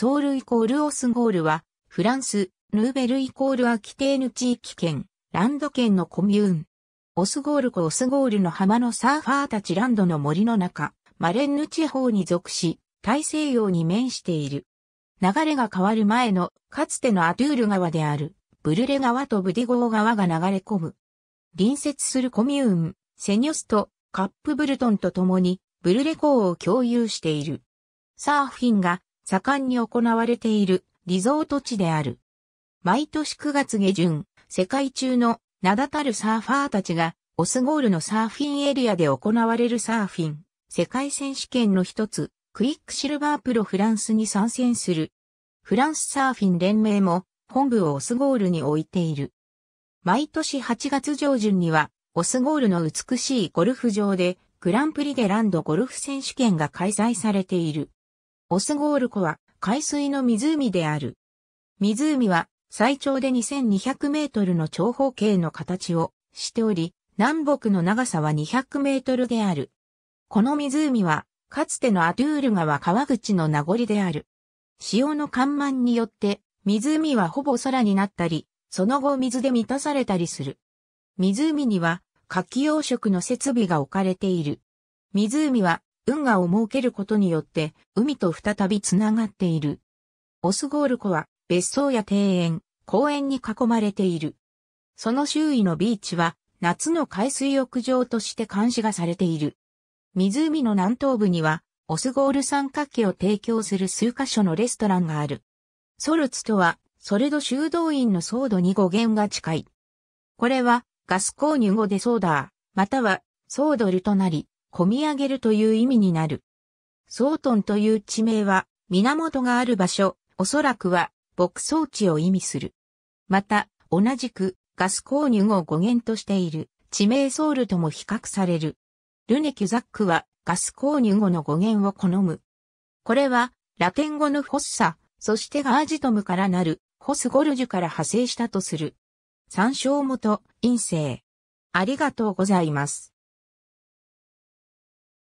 ソールイコールオスゴールは、フランス、ヌーベルイコールアキテーヌ地域圏、ランド圏のコミューン。オスゴール湖オスゴールの浜のサーファーたちランドの森の中、マレンヌ地方に属し、大西洋に面している。流れが変わる前の、かつてのアトゥール川である、ブルレ川とブディゴー川が流れ込む。隣接するコミューン、セニョスとカップブルトンと共に、ブルレ港を共有している。サーフィンが盛んに行われているリゾート地である。毎年9月下旬、世界中の名だたるサーファーたちがオスゴールのサーフィンエリアで行われるサーフィン世界選手権の一つクイックシルバープロフランスに参戦する。フランスサーフィン連盟も本部をオスゴールに置いている。毎年8月上旬にはオスゴールの美しいゴルフ場でグランプリでランドゴルフ選手権が開催されている。オスゴール湖は海水の湖である。湖は最長で2200メートルの長方形の形をしており、南北の長さは200メートルである。この湖は、かつてのアドゥール川川口の名残である。潮の干満によって、湖はほぼ空になったり、その後水で満たされたりする。湖には、柿養殖の設備が置かれている。湖は運河を設けることによって、海と再びつながっている。オスゴール湖は、別荘や庭園、公園に囲まれている。その周囲のビーチは、夏の海水浴場として監視がされている。湖の南東部には、オスゴール三角形を提供する数カ所のレストランがある。ソルツとは、ソルド修道院のソードに語源が近い。これは、ガス購入後でソーダー、または、ソードルとなり、込み上げるという意味になる。ソートンという地名は、源がある場所、おそらくは、牧草地を意味する。また、同じく、ガス購入を語源としている、地名ソウルとも比較される。ルネ・キュザックは、ガス購入語の語源を好む。これは、ラテン語のフォッサ、そしてガージトムからなる、ホスゴルジュから派生したとする。参照元、陰性。ありがとうございます。